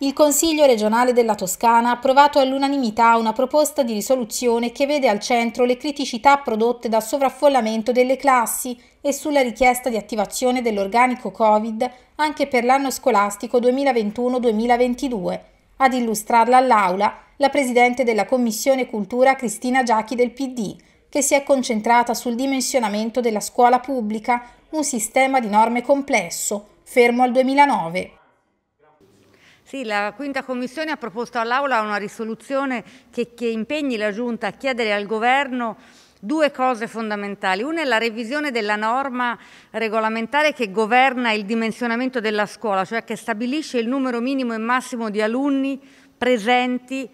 Il Consiglio regionale della Toscana ha approvato all'unanimità una proposta di risoluzione che vede al centro le criticità prodotte dal sovraffollamento delle classi e sulla richiesta di attivazione dell'organico Covid anche per l'anno scolastico 2021-2022. Ad illustrarla all'Aula la Presidente della Commissione Cultura Cristina Giachi del PD, che si è concentrata sul dimensionamento della scuola pubblica, un sistema di norme complesso, fermo al 2009. Sì, la quinta commissione ha proposto all'Aula una risoluzione che, che, impegni la Giunta a chiedere al Governo due cose fondamentali. Una è la revisione della norma regolamentare che governa il dimensionamento della scuola, cioè che stabilisce il numero minimo e massimo di alunni presenti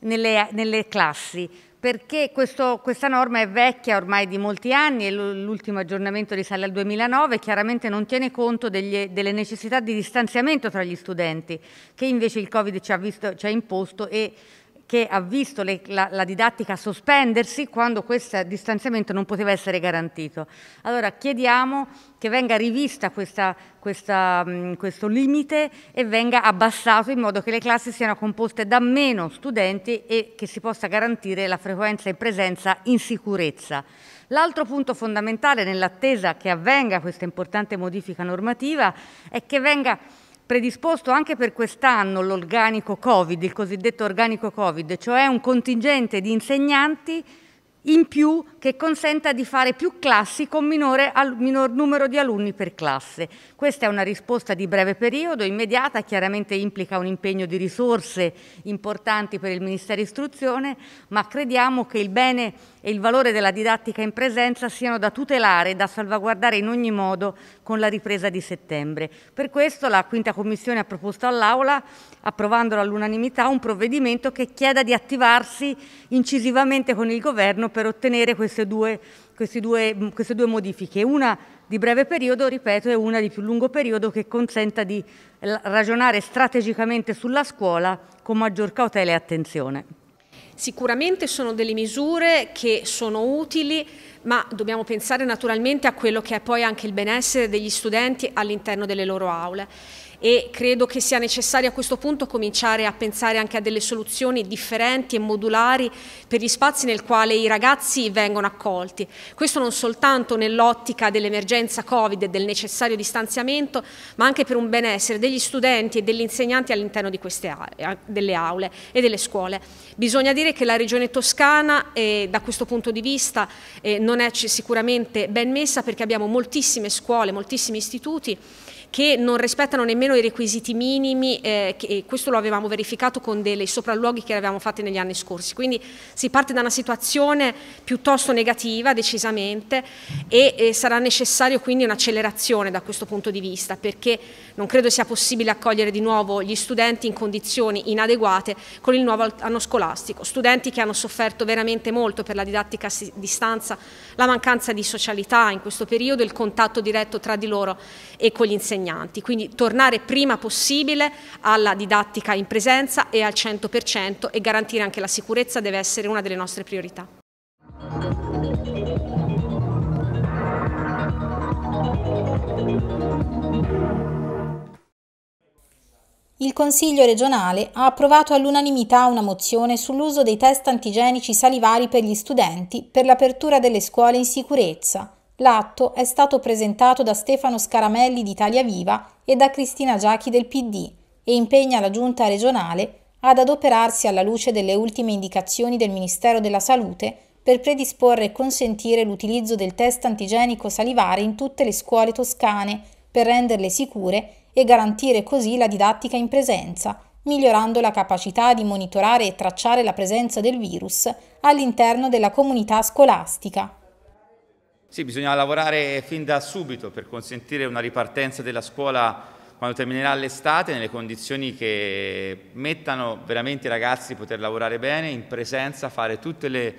nelle, nelle classi perché questo, questa norma è vecchia ormai di molti anni e l'ultimo aggiornamento risale al 2009, chiaramente non tiene conto degli, delle necessità di distanziamento tra gli studenti che invece il Covid ci ha, visto, ci ha imposto e che ha visto le, la, la, didattica sospendersi quando questo distanziamento non poteva essere garantito. Allora chiediamo che venga rivista questa, questa, mh, mm, questo limite e venga abbassato in modo che le classi siano composte da meno studenti e che si possa garantire la frequenza e presenza in sicurezza. L'altro punto fondamentale nell'attesa che avvenga questa importante modifica normativa è che venga predisposto anche per quest'anno l'organico Covid, il cosiddetto organico Covid, cioè un contingente di insegnanti in più che consenta di fare più classi con minore, al, minor numero di alunni per classe. Questa è una risposta di breve periodo, immediata, chiaramente implica un impegno di risorse importanti per il Ministero Istruzione, ma crediamo che il bene e il valore della didattica in presenza siano da tutelare e da salvaguardare in ogni modo con la ripresa di settembre. Per questo la Quinta Commissione ha proposto all'Aula, approvandolo all'unanimità, un provvedimento che chieda di attivarsi incisivamente con il Governo per ottenere queste due, queste due, queste due modifiche. Una di breve periodo, ripeto, e una di più lungo periodo che consenta di ragionare strategicamente sulla scuola con maggior cautela e attenzione. Sicuramente sono delle misure che sono utili, ma dobbiamo pensare naturalmente a quello che è poi anche il benessere degli studenti all'interno delle loro aule e credo che sia necessario a questo punto cominciare a pensare anche a delle soluzioni differenti e modulari per gli spazi nel quale i ragazzi vengono accolti. Questo non soltanto nell'ottica dell'emergenza Covid e del necessario distanziamento, ma anche per un benessere degli studenti e degli insegnanti all'interno delle aule e delle scuole. Bisogna dire che la Regione Toscana eh, da questo punto di vista eh, non è sicuramente ben messa perché abbiamo moltissime scuole, moltissimi istituti che non rispettano nemmeno i requisiti minimi eh, e questo lo avevamo verificato con dei sopralluoghi che avevamo fatti negli anni scorsi. Quindi si parte da una situazione piuttosto negativa decisamente e, e sarà necessario quindi un'accelerazione da questo punto di vista perché non credo sia possibile accogliere di nuovo gli studenti in condizioni inadeguate con il nuovo anno scolastico, studenti che hanno sofferto veramente molto per la didattica a distanza, la mancanza di socialità in questo periodo, il contatto diretto tra di loro e con gli insegnanti insegnanti, quindi tornare prima possibile alla didattica in presenza e al 100% e garantire anche la sicurezza deve essere una delle nostre priorità. Il Consiglio regionale ha approvato all'unanimità una mozione sull'uso dei test antigenici salivari per gli studenti per l'apertura delle scuole in sicurezza. L'atto è stato presentato da Stefano Scaramelli di Italia Viva e da Cristina Giachi del PD e impegna la Giunta regionale ad adoperarsi alla luce delle ultime indicazioni del Ministero della Salute per predisporre e consentire l'utilizzo del test antigenico salivare in tutte le scuole toscane per renderle sicure e garantire così la didattica in presenza, migliorando la capacità di monitorare e tracciare la presenza del virus all'interno della comunità scolastica. Sì, bisogna lavorare fin da subito per consentire una ripartenza della scuola quando terminerà l'estate nelle condizioni che mettano veramente i ragazzi di poter lavorare bene, in presenza, fare tutte le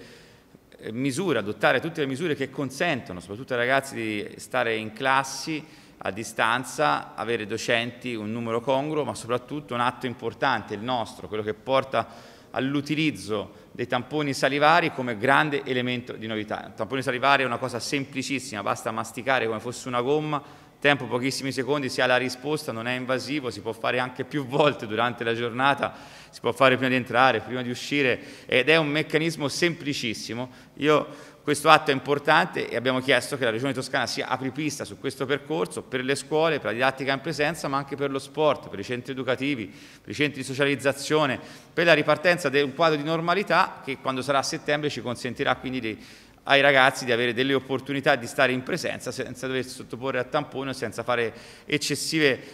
eh, misure, adottare tutte le misure che consentono soprattutto ai ragazzi di stare in classi a distanza, avere docenti un numero congruo, ma soprattutto un atto importante, il nostro, quello che porta all'utilizzo dei tamponi salivari come grande elemento di novità. Il tampone salivare è una cosa semplicissima, basta masticare come fosse una gomma, tempo pochissimi secondi si ha la risposta, non è invasivo, si può fare anche più volte durante la giornata, si può fare prima di entrare, prima di uscire ed è un meccanismo semplicissimo. Io questo atto è importante e abbiamo chiesto che la Regione Toscana sia apripista su questo percorso per le scuole, per la didattica in presenza, ma anche per lo sport, per i centri educativi, per i centri di socializzazione, per la ripartenza di un quadro di normalità che quando sarà a settembre ci consentirà quindi di ai ragazzi di avere delle opportunità di stare in presenza senza doversi sottoporre a tampone o senza fare eccessivi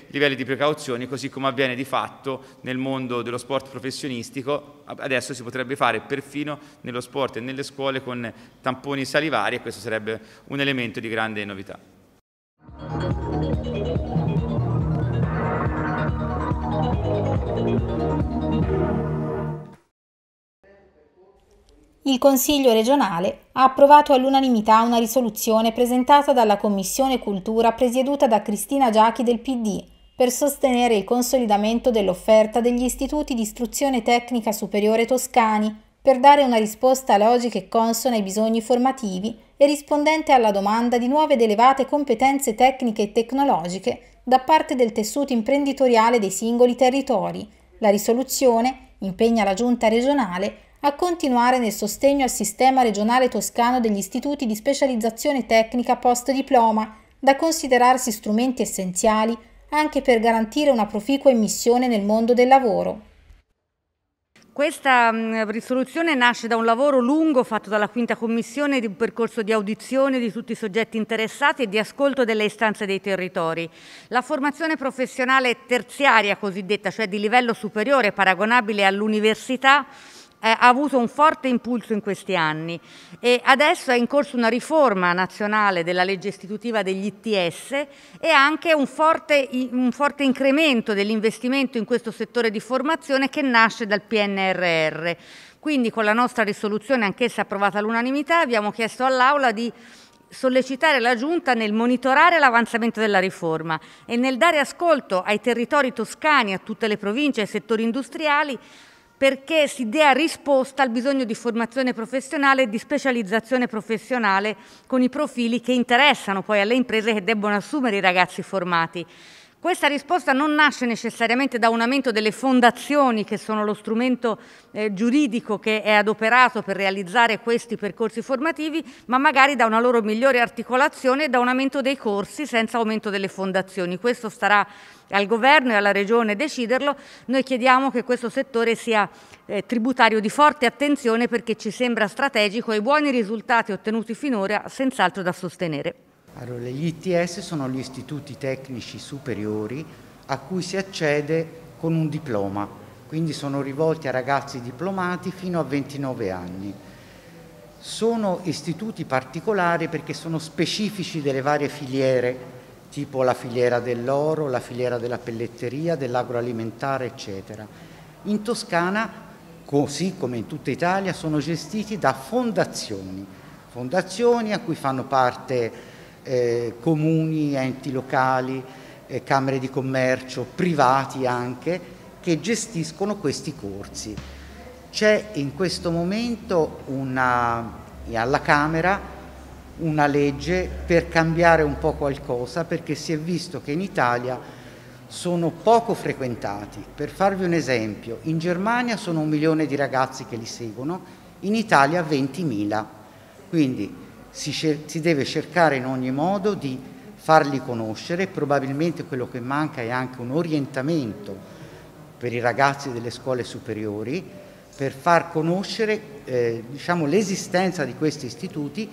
livelli di precauzioni, così come avviene di fatto nel mondo dello sport professionistico. Adesso si potrebbe fare perfino nello sport e nelle scuole con tamponi salivari e questo sarebbe un elemento di grande novità. Thank you il Consiglio regionale ha approvato all'unanimità una risoluzione presentata dalla Commissione Cultura presieduta da Cristina Giachi del PD per sostenere il consolidamento dell'offerta degli istituti di istruzione tecnica superiore toscani per dare una risposta logica e consona ai bisogni formativi e rispondente alla domanda di nuove ed elevate competenze tecniche e tecnologiche da parte del tessuto imprenditoriale dei singoli territori. La risoluzione impegna la Giunta regionale a continuare nel sostegno al sistema regionale toscano degli istituti di specializzazione tecnica post diploma, da considerarsi strumenti essenziali anche per garantire una proficua immissione nel mondo del lavoro. Questa mm, risoluzione nasce da un lavoro lungo fatto dalla quinta commissione di un percorso di audizione di tutti i soggetti interessati e di ascolto delle istanze dei territori. La formazione professionale terziaria cosiddetta, cioè di livello superiore paragonabile all'università, eh, ha avuto un forte impulso in questi anni e adesso è in corso una riforma nazionale della legge istitutiva degli ITS e anche un forte, un forte incremento dell'investimento in questo settore di formazione che nasce dal PNRR. Quindi con la nostra risoluzione, anch'essa approvata all'unanimità, abbiamo chiesto all'Aula di sollecitare la Giunta nel monitorare l'avanzamento della riforma e nel dare ascolto ai territori toscani, a tutte le province e ai settori industriali perché si dia risposta al bisogno di formazione professionale e di specializzazione professionale con i profili che interessano poi alle imprese che debbono assumere i ragazzi formati. Questa risposta non nasce necessariamente da un aumento delle fondazioni, che sono lo strumento eh, giuridico che è adoperato per realizzare questi percorsi formativi, ma magari da una loro migliore articolazione e da un aumento dei corsi senza aumento delle fondazioni. Questo starà al governo e alla regione deciderlo, noi chiediamo che questo settore sia eh, tributario di forte attenzione perché ci sembra strategico e i buoni risultati ottenuti finora senz'altro da sostenere. Allora, gli ITS sono gli istituti tecnici superiori a cui si accede con un diploma, quindi sono rivolti a ragazzi diplomati fino a 29 anni. Sono istituti particolari perché sono specifici delle varie filiere tipo la filiera dell'oro, la filiera della pelletteria, dell'agroalimentare, eccetera. In Toscana, così come in tutta Italia, sono gestiti da fondazioni, fondazioni a cui fanno parte eh, comuni, enti locali, eh, camere di commercio, privati anche, che gestiscono questi corsi. C'è in questo momento una, alla Camera una legge per cambiare un po' qualcosa perché si è visto che in Italia sono poco frequentati. Per farvi un esempio, in Germania sono un milione di ragazzi che li seguono, in Italia 20.000. Quindi si, si deve cercare in ogni modo di farli conoscere, probabilmente quello che manca è anche un orientamento per i ragazzi delle scuole superiori per far conoscere eh, diciamo, l'esistenza di questi istituti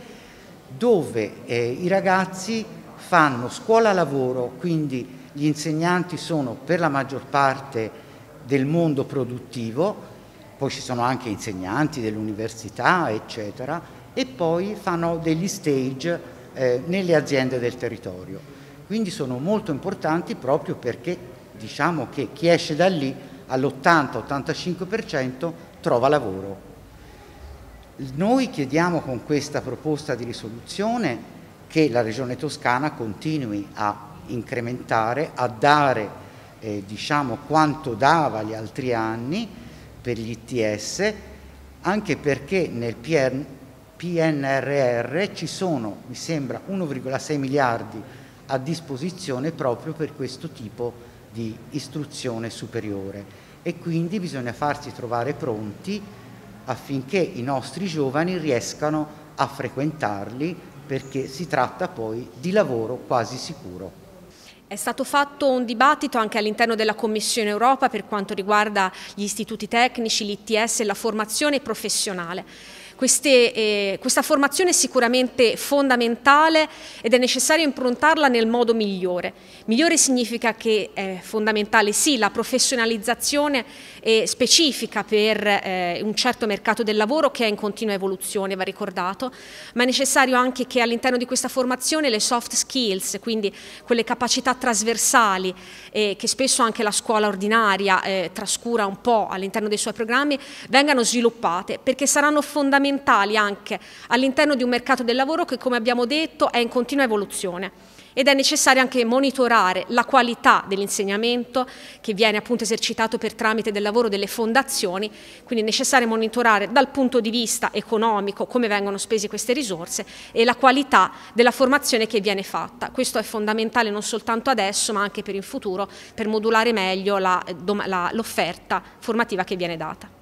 dove eh, i ragazzi fanno scuola-lavoro, quindi gli insegnanti sono per la maggior parte del mondo produttivo, poi ci sono anche insegnanti dell'università, eccetera, e poi fanno degli stage eh, nelle aziende del territorio. Quindi sono molto importanti proprio perché diciamo che chi esce da lì all'80-85% trova lavoro. Noi chiediamo con questa proposta di risoluzione che la Regione Toscana continui a incrementare, a dare eh, diciamo, quanto dava gli altri anni per gli ITS, anche perché nel PN PNRR ci sono, mi sembra, 1,6 miliardi a disposizione proprio per questo tipo di istruzione superiore e quindi bisogna farsi trovare pronti affinché i nostri giovani riescano a frequentarli perché si tratta poi di lavoro quasi sicuro. È stato fatto un dibattito anche all'interno della Commissione Europa per quanto riguarda gli istituti tecnici, l'ITS e la formazione professionale. Queste, eh, questa formazione è sicuramente fondamentale ed è necessario improntarla nel modo migliore. Migliore significa che è fondamentale sì la professionalizzazione eh, specifica per eh, un certo mercato del lavoro che è in continua evoluzione, va ricordato, ma è necessario anche che all'interno di questa formazione le soft skills, quindi quelle capacità trasversali eh, che spesso anche la scuola ordinaria eh, trascura un po' all'interno dei suoi programmi, vengano sviluppate perché saranno fondamentali fondamentali anche all'interno di un mercato del lavoro che come abbiamo detto è in continua evoluzione ed è necessario anche monitorare la qualità dell'insegnamento che viene appunto esercitato per tramite del lavoro delle fondazioni, quindi è necessario monitorare dal punto di vista economico come vengono spese queste risorse e la qualità della formazione che viene fatta. Questo è fondamentale non soltanto adesso ma anche per il futuro per modulare meglio eh, l'offerta formativa che viene data.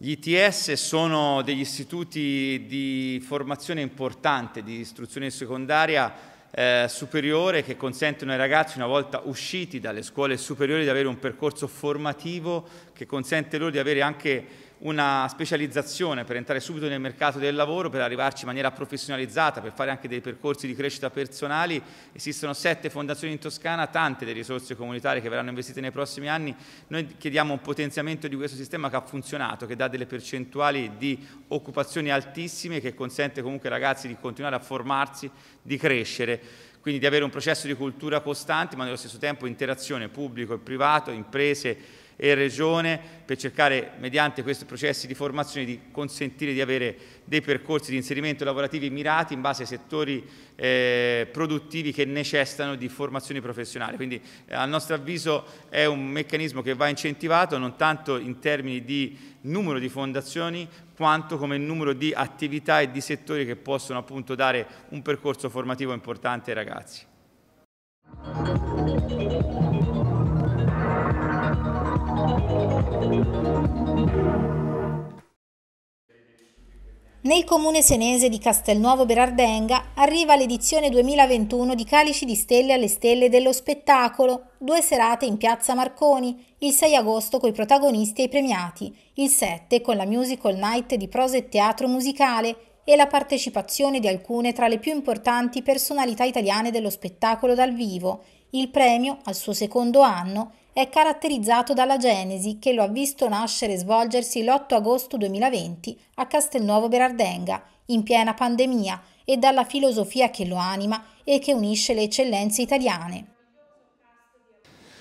Gli ITS sono degli istituti di formazione importante, di istruzione secondaria eh, superiore che consentono ai ragazzi una volta usciti dalle scuole superiori di avere un percorso formativo che consente loro di avere anche una specializzazione per entrare subito nel mercato del lavoro, per arrivarci in maniera professionalizzata, per fare anche dei percorsi di crescita personali. Esistono sette fondazioni in Toscana, tante delle risorse comunitarie che verranno investite nei prossimi anni. Noi chiediamo un potenziamento di questo sistema che ha funzionato, che dà delle percentuali di occupazioni altissime, che consente comunque ai ragazzi di continuare a formarsi, di crescere quindi di avere un processo di cultura costante ma nello stesso tempo interazione pubblico e privato, imprese e Regione per cercare, mediante questi processi di formazione, di consentire di avere dei percorsi di inserimento lavorativi mirati in base ai settori eh, produttivi che necessitano di formazione professionale. Quindi eh, a nostro avviso è un meccanismo che va incentivato non tanto in termini di numero di fondazioni quanto come numero di attività e di settori che possono appunto dare un percorso formativo importante ai ragazzi. Nel comune senese di Castelnuovo Berardenga arriva l'edizione 2021 di Calici di Stelle alle Stelle dello spettacolo, due serate in piazza Marconi, il 6 agosto coi protagonisti e i premiati, il 7 con la musical night di prosa e teatro musicale e la partecipazione di alcune tra le più importanti personalità italiane dello spettacolo dal vivo, il premio al suo secondo anno è caratterizzato dalla Genesi che lo ha visto nascere e svolgersi l'8 agosto 2020 a Castelnuovo Berardenga, in piena pandemia, e dalla filosofia che lo anima e che unisce le eccellenze italiane.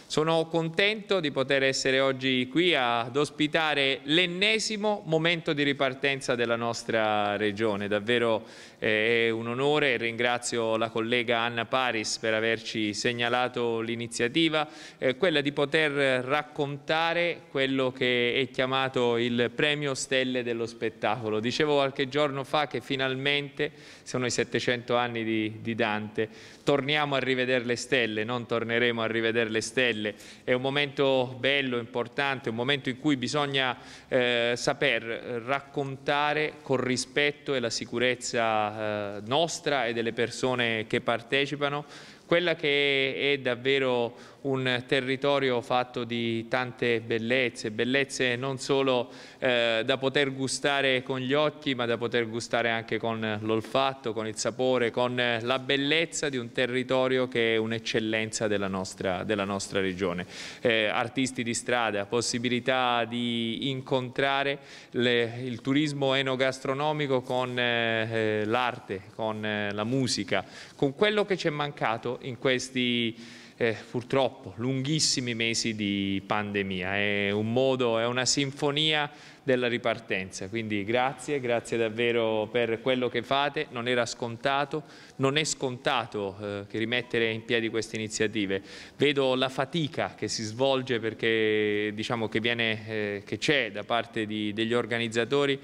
Sono contento di poter essere oggi qui ad ospitare l'ennesimo momento di ripartenza della nostra regione. Davvero eh, è un onore e ringrazio la collega Anna Paris per averci segnalato l'iniziativa, eh, quella di poter raccontare quello che è chiamato il premio Stelle dello spettacolo. Dicevo qualche giorno fa che finalmente sono i 700 anni di, di Dante, torniamo a rivedere le stelle, non torneremo a rivedere le stelle Stelle. È un momento bello, importante, un momento in cui bisogna eh, saper raccontare con rispetto e la sicurezza eh, nostra e delle persone che partecipano quella che è davvero un territorio fatto di tante bellezze, bellezze non solo eh, da poter gustare con gli occhi ma da poter gustare anche con l'olfatto, con il sapore, con la bellezza di un territorio che è un'eccellenza della nostra, della nostra regione. Eh, artisti di strada, possibilità di incontrare le, il turismo enogastronomico con eh, eh l'arte, con eh, la musica, con quello che ci è mancato in questi eh, purtroppo lunghissimi mesi di pandemia. È un modo, è una sinfonia della ripartenza. Quindi grazie, grazie davvero per quello che fate, non era scontato, non è scontato eh, rimettere in piedi queste iniziative. Vedo la fatica che si svolge perché diciamo che viene, eh, che c'è da parte di, degli organizzatori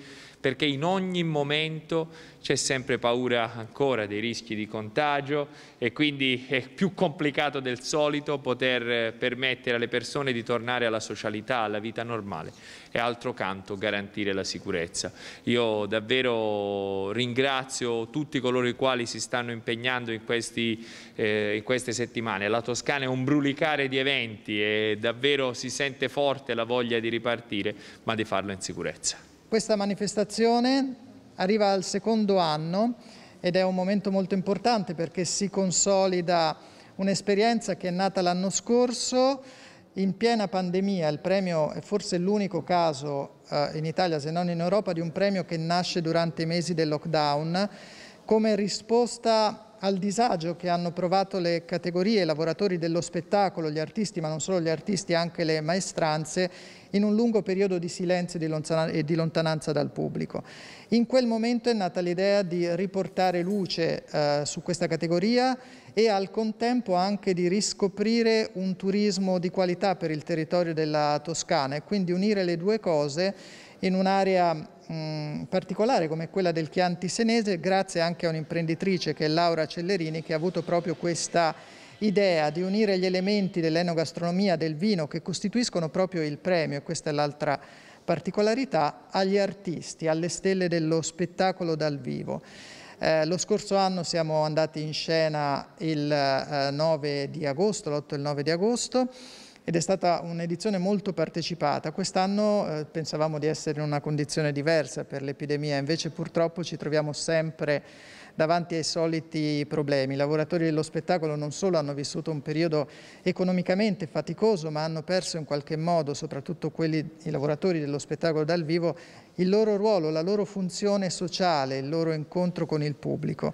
perché in ogni momento c'è sempre paura ancora dei rischi di contagio e quindi è più complicato del solito poter eh, permettere alle persone di tornare alla socialità, alla vita normale. E altro canto tanto garantire la sicurezza. Io davvero ringrazio tutti coloro i quali si stanno impegnando in, questi, eh, in queste settimane. La Toscana è un brulicare di eventi e davvero si sente forte la voglia di ripartire, ma di farlo in sicurezza. Questa manifestazione arriva al secondo anno ed è un momento molto importante perché si consolida un'esperienza che è nata l'anno scorso in piena pandemia il premio è forse l'unico caso eh, in Italia, se non in Europa, di un premio che nasce durante i mesi del lockdown come risposta al disagio che hanno provato le categorie, i lavoratori dello spettacolo, gli artisti, ma non solo gli artisti, anche le maestranze, in un lungo periodo di silenzio e di lontananza dal pubblico. In quel momento è nata l'idea di riportare luce eh, su questa categoria e al contempo anche di riscoprire un turismo di qualità per il territorio della Toscana e quindi unire le due cose in un'area particolare come quella del Chianti Senese, grazie anche a un'imprenditrice che è Laura Cellerini che ha avuto proprio questa idea di unire gli elementi dell'enogastronomia del vino che costituiscono proprio il premio, e questa è l'altra particolarità, agli artisti, alle stelle dello spettacolo dal vivo. Eh, lo scorso anno siamo andati in scena il eh, 9 di agosto, l'8 e il 9 di agosto, ed è stata un'edizione molto partecipata. Quest'anno eh, pensavamo di essere in una condizione diversa per l'epidemia, invece purtroppo ci troviamo sempre davanti ai soliti problemi. I lavoratori dello spettacolo non solo hanno vissuto un periodo economicamente faticoso, ma hanno perso in qualche modo, soprattutto quelli, i lavoratori dello spettacolo dal vivo, il loro ruolo, la loro funzione sociale, il loro incontro con il pubblico.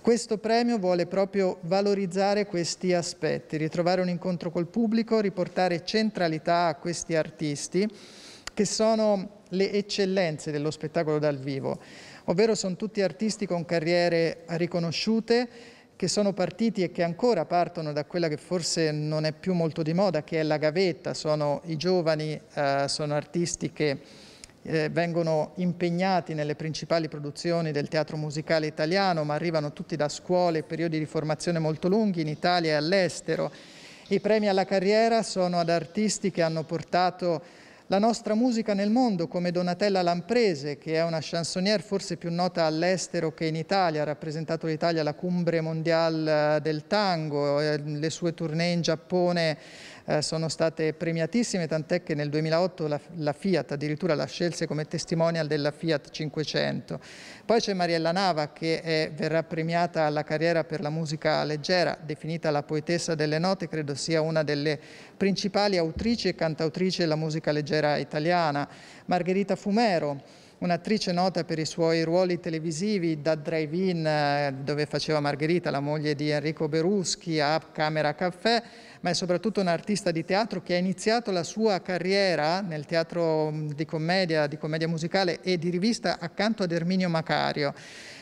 Questo premio vuole proprio valorizzare questi aspetti, ritrovare un incontro col pubblico, riportare centralità a questi artisti che sono le eccellenze dello spettacolo dal vivo, ovvero sono tutti artisti con carriere riconosciute che sono partiti e che ancora partono da quella che forse non è più molto di moda, che è la gavetta, sono i giovani, eh, sono artisti che eh, vengono impegnati nelle principali produzioni del teatro musicale italiano, ma arrivano tutti da scuole, e periodi di formazione molto lunghi in Italia e all'estero. I premi alla carriera sono ad artisti che hanno portato la nostra musica nel mondo, come Donatella Lamprese, che è una chansonnière forse più nota all'estero che in Italia, ha rappresentato l'Italia alla cumbre mondiale eh, del tango, eh, le sue tournée in Giappone eh, sono state premiatissime, tant'è che nel 2008 la, la, Fiat addirittura la scelse come testimonial della Fiat 500. Poi c'è Mariella Nava che è, verrà premiata alla carriera per la musica leggera, definita la poetessa delle note, credo sia una delle principali autrici e cantautrici della musica leggera italiana. Margherita Fumero, un'attrice nota per i suoi ruoli televisivi, da Drive-In, eh, dove faceva Margherita, la moglie di Enrico Beruschi, a Camera Caffè, ma è soprattutto un'artista di teatro che ha iniziato la sua carriera nel teatro di commedia, di commedia musicale e di rivista accanto ad Erminio Macario.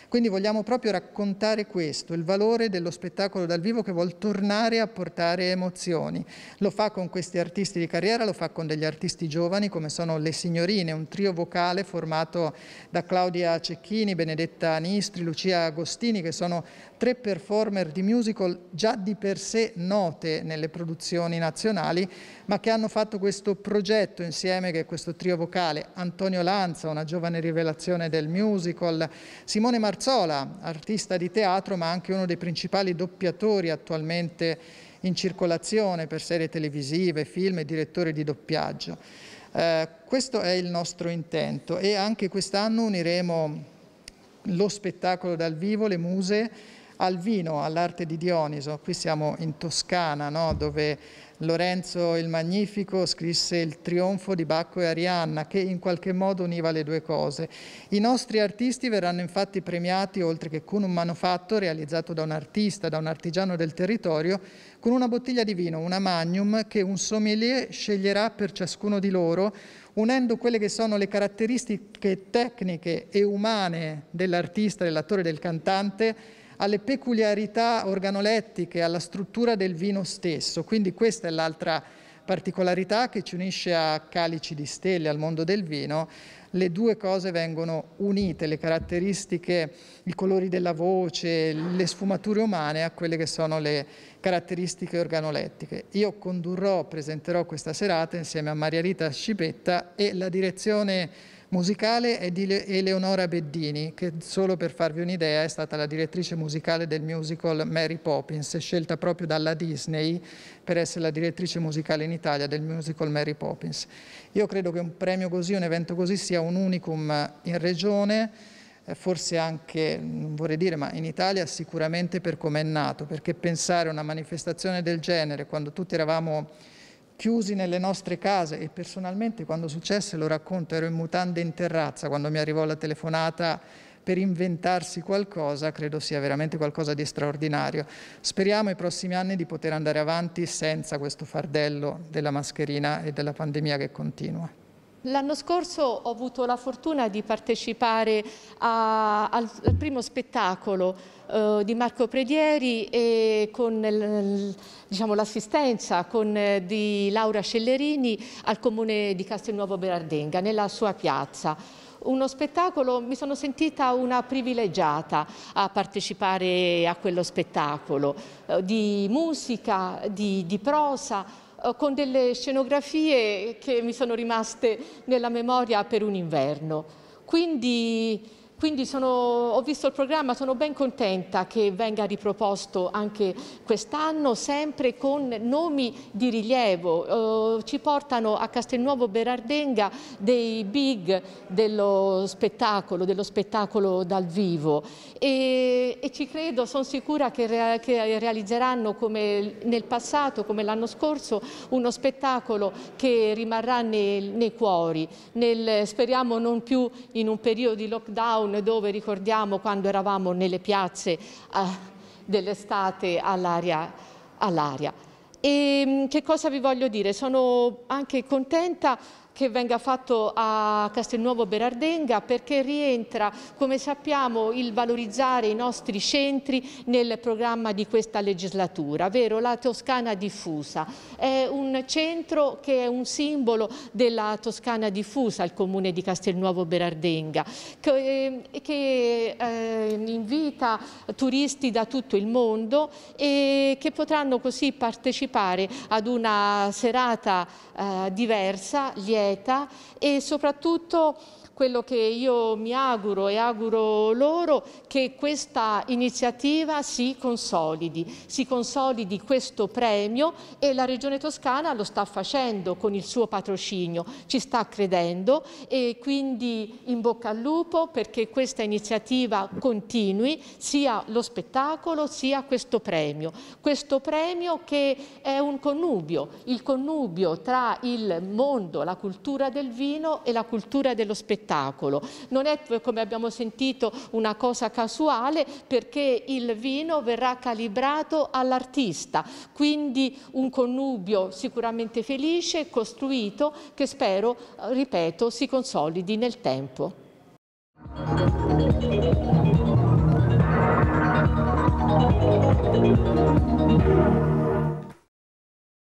Quindi vogliamo proprio raccontare questo, il valore dello spettacolo dal vivo che vuol tornare a portare emozioni. Lo fa con questi artisti di carriera, lo fa con degli artisti giovani come sono Le Signorine, un trio vocale formato da Claudia Cecchini, Benedetta Nistri, Lucia Agostini, che sono tre performer di musical già di per sé note nelle produzioni nazionali, ma che hanno fatto questo progetto insieme, che è questo trio vocale, Antonio Lanza, una giovane rivelazione del musical, Simone Martini, Marzola, artista di teatro ma anche uno dei principali doppiatori attualmente in circolazione per serie televisive, film e direttore di doppiaggio. Eh, questo è il nostro intento e anche quest'anno uniremo lo spettacolo dal vivo, le muse, al vino, all'arte di Dioniso. Qui siamo in Toscana, no? dove Lorenzo il Magnifico scrisse il trionfo di Bacco e Arianna, che in qualche modo univa le due cose. I nostri artisti verranno infatti premiati, oltre che con un manufatto realizzato da un artista, da un artigiano del territorio, con una bottiglia di vino, una magnum, che un sommelier sceglierà per ciascuno di loro, unendo quelle che sono le caratteristiche tecniche e umane dell'artista, dell'attore, del cantante, alle peculiarità organolettiche, alla struttura del vino stesso. Quindi questa è l'altra particolarità che ci unisce a Calici di Stelle, al mondo del vino. Le due cose vengono unite, le caratteristiche, i colori della voce, le sfumature umane a quelle che sono le caratteristiche organolettiche. Io condurrò, presenterò questa serata insieme a Maria Rita Scipetta e la direzione musicale è di Eleonora Beddini, che solo per farvi un'idea è stata la direttrice musicale del musical Mary Poppins, scelta proprio dalla Disney per essere la direttrice musicale in Italia del musical Mary Poppins. Io credo che un premio così, un evento così sia un unicum in regione, eh, forse anche, non vorrei dire, ma in Italia sicuramente per come è nato, perché pensare a una manifestazione del genere quando tutti eravamo chiusi nelle nostre case e personalmente quando successe, lo racconto, ero in mutande in terrazza quando mi arrivò la telefonata per inventarsi qualcosa, credo sia veramente qualcosa di straordinario. Speriamo i prossimi anni di poter andare avanti senza questo fardello della mascherina e della pandemia che continua. L'anno scorso ho avuto la fortuna di partecipare a, al, al primo spettacolo eh, di Marco Predieri e con diciamo, l'assistenza eh, di Laura Cellerini al comune di Castelnuovo Berardenga nella sua piazza uno spettacolo, mi sono sentita una privilegiata a partecipare a quello spettacolo, eh, di musica, di, di prosa, con delle scenografie che mi sono rimaste nella memoria per un inverno. Quindi quindi sono, ho visto il programma, sono ben contenta che venga riproposto anche quest'anno, sempre con nomi di rilievo. Eh, ci portano a Castelnuovo Berardenga dei big dello spettacolo, dello spettacolo dal vivo. E, e ci credo, sono sicura che, re, che, realizzeranno come nel passato, come l'anno scorso, uno spettacolo che rimarrà nel, nei cuori. Nel, speriamo non più in un periodo di lockdown lockdown dove ricordiamo quando eravamo nelle piazze eh, dell'estate all'aria. All ehm, che cosa vi voglio dire? Sono anche contenta che venga fatto a Castelnuovo Berardenga perché rientra, come sappiamo, il valorizzare i nostri centri nel programma di questa legislatura, vero? La Toscana diffusa. È un centro che è un simbolo della Toscana diffusa, il comune di Castelnuovo Berardenga, che, eh, che eh, invita turisti da tutto il mondo e che potranno così partecipare ad una serata eh, diversa, lieve, completa e soprattutto quello che io mi auguro e auguro loro che questa iniziativa si consolidi, si consolidi questo premio e la Regione Toscana lo sta facendo con il suo patrocinio, ci sta credendo e quindi in bocca al lupo perché questa iniziativa continui sia lo spettacolo sia questo premio. Questo premio che è un connubio, il connubio tra il mondo, la cultura del vino e la cultura dello spettacolo spettacolo. Non è, come abbiamo sentito, una cosa casuale perché il vino verrà calibrato all'artista, quindi un connubio sicuramente felice, costruito, che spero, ripeto, si consolidi nel tempo. Thank you.